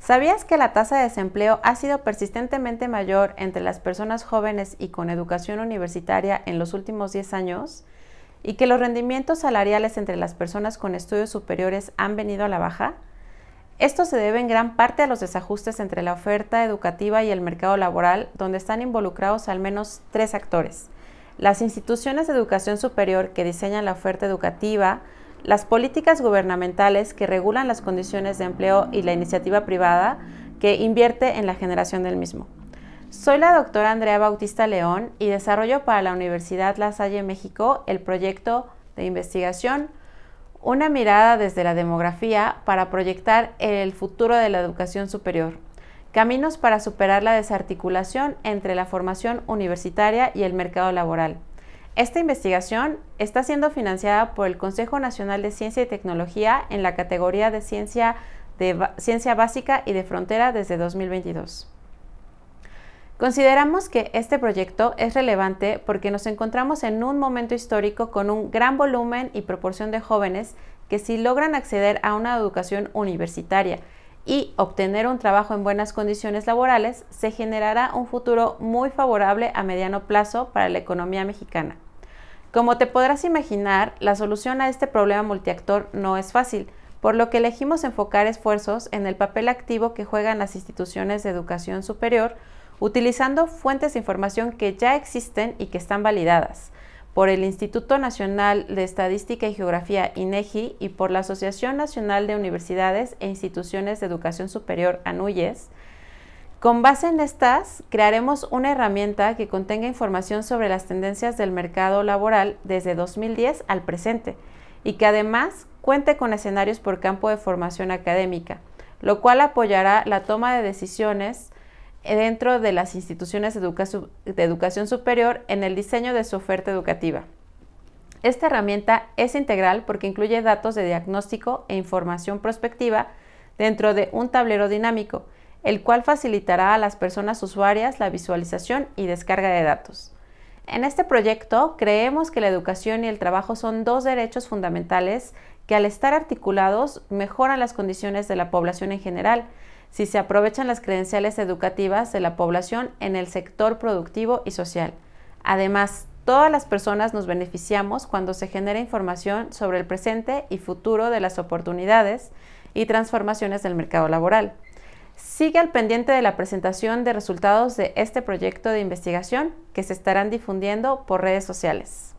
¿Sabías que la tasa de desempleo ha sido persistentemente mayor entre las personas jóvenes y con educación universitaria en los últimos 10 años? ¿Y que los rendimientos salariales entre las personas con estudios superiores han venido a la baja? Esto se debe en gran parte a los desajustes entre la oferta educativa y el mercado laboral, donde están involucrados al menos tres actores. Las instituciones de educación superior que diseñan la oferta educativa, las políticas gubernamentales que regulan las condiciones de empleo y la iniciativa privada que invierte en la generación del mismo. Soy la doctora Andrea Bautista León y desarrollo para la Universidad La Salle México el proyecto de investigación Una mirada desde la demografía para proyectar el futuro de la educación superior. Caminos para superar la desarticulación entre la formación universitaria y el mercado laboral. Esta investigación está siendo financiada por el Consejo Nacional de Ciencia y Tecnología en la categoría de ciencia, básica y de frontera desde 2022. Consideramos que este proyecto es relevante porque nos encontramos en un momento histórico con un gran volumen y proporción de jóvenes que si logran acceder a una educación universitaria y obtener un trabajo en buenas condiciones laborales, se generará un futuro muy favorable a mediano plazo para la economía mexicana. Como te podrás imaginar, la solución a este problema multiactor no es fácil, por lo que elegimos enfocar esfuerzos en el papel activo que juegan las instituciones de educación superior, utilizando fuentes de información que ya existen y que están validadas por el Instituto Nacional de Estadística y Geografía INEGI y por la Asociación Nacional de Universidades e Instituciones de Educación Superior ANUYES, con base en estas, crearemos una herramienta que contenga información sobre las tendencias del mercado laboral desde 2010 al presente y que además cuente con escenarios por campo de formación académica, lo cual apoyará la toma de decisiones dentro de las instituciones de, educación superior en el diseño de su oferta educativa. Esta herramienta es integral porque incluye datos de diagnóstico e información prospectiva dentro de un tablero dinámico, el cual facilitará a las personas usuarias la visualización y descarga de datos. En este proyecto creemos que la educación y el trabajo son dos derechos fundamentales que al estar articulados mejoran las condiciones de la población en general, si se aprovechan las credenciales educativas de la población en el sector productivo y social. Además, todas las personas nos beneficiamos cuando se genera información sobre el presente y futuro de las oportunidades y transformaciones del mercado laboral. Sigue al pendiente de la presentación de resultados de este proyecto de investigación que se estarán difundiendo por redes sociales.